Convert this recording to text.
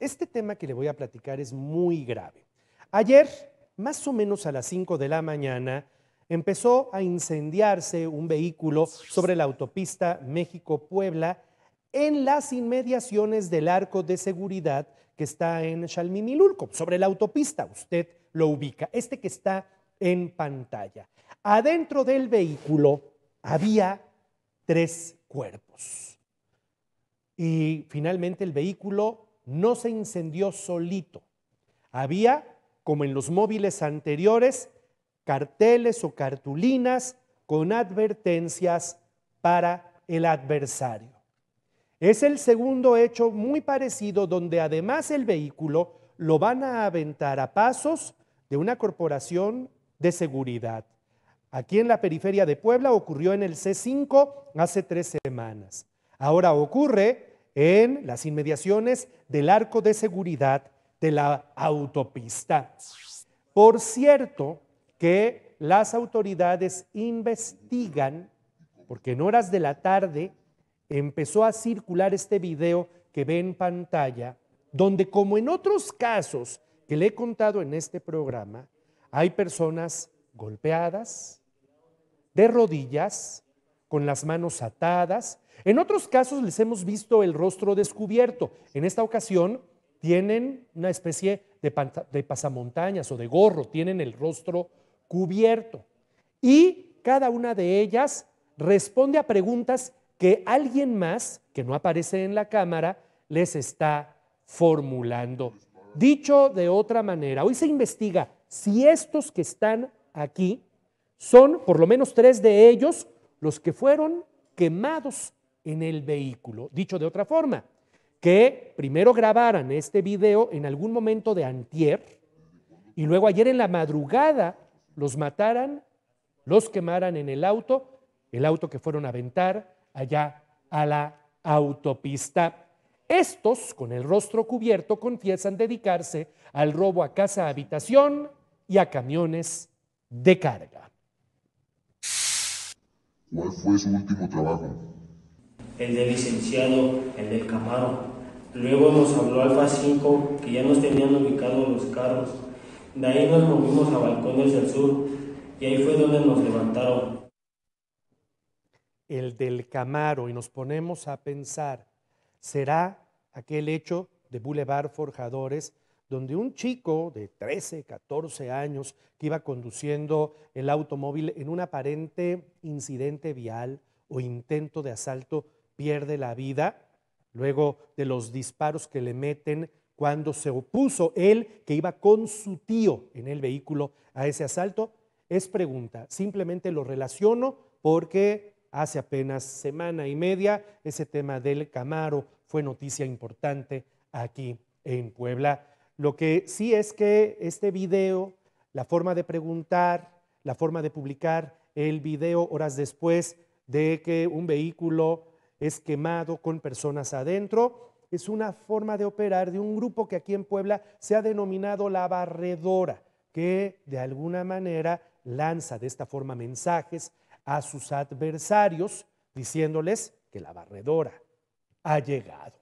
Este tema que le voy a platicar es muy grave. Ayer, más o menos a las 5 de la mañana, empezó a incendiarse un vehículo sobre la autopista México-Puebla en las inmediaciones del arco de seguridad que está en Lurco. sobre la autopista, usted lo ubica, este que está en pantalla. Adentro del vehículo había tres cuerpos. Y finalmente el vehículo no se incendió solito. Había, como en los móviles anteriores, carteles o cartulinas con advertencias para el adversario. Es el segundo hecho muy parecido donde además el vehículo lo van a aventar a pasos de una corporación de seguridad. Aquí en la periferia de Puebla ocurrió en el C5 hace tres semanas. Ahora ocurre en las inmediaciones del arco de seguridad de la autopista. Por cierto, que las autoridades investigan, porque en horas de la tarde empezó a circular este video que ve en pantalla, donde como en otros casos que le he contado en este programa, hay personas golpeadas, de rodillas, con las manos atadas. En otros casos les hemos visto el rostro descubierto. En esta ocasión tienen una especie de, de pasamontañas o de gorro, tienen el rostro cubierto. Y cada una de ellas responde a preguntas que alguien más, que no aparece en la cámara, les está formulando. Dicho de otra manera, hoy se investiga si estos que están aquí son, por lo menos tres de ellos, los que fueron quemados en el vehículo. Dicho de otra forma, que primero grabaran este video en algún momento de antier y luego ayer en la madrugada los mataran, los quemaran en el auto, el auto que fueron a aventar allá a la autopista. Estos, con el rostro cubierto, confiesan dedicarse al robo a casa-habitación y a camiones de carga. ¿Cuál fue su último trabajo? El del licenciado, el del Camaro. Luego nos habló Alfa 5, que ya nos tenían ubicados los carros. De ahí nos movimos a Balcones del Sur y ahí fue donde nos levantaron. El del Camaro, y nos ponemos a pensar, ¿será aquel hecho de Boulevard Forjadores donde un chico de 13, 14 años que iba conduciendo el automóvil en un aparente incidente vial o intento de asalto pierde la vida luego de los disparos que le meten cuando se opuso él que iba con su tío en el vehículo a ese asalto, es pregunta. Simplemente lo relaciono porque hace apenas semana y media ese tema del Camaro fue noticia importante aquí en Puebla. Lo que sí es que este video, la forma de preguntar, la forma de publicar el video horas después de que un vehículo es quemado con personas adentro, es una forma de operar de un grupo que aquí en Puebla se ha denominado la barredora, que de alguna manera lanza de esta forma mensajes a sus adversarios diciéndoles que la barredora ha llegado.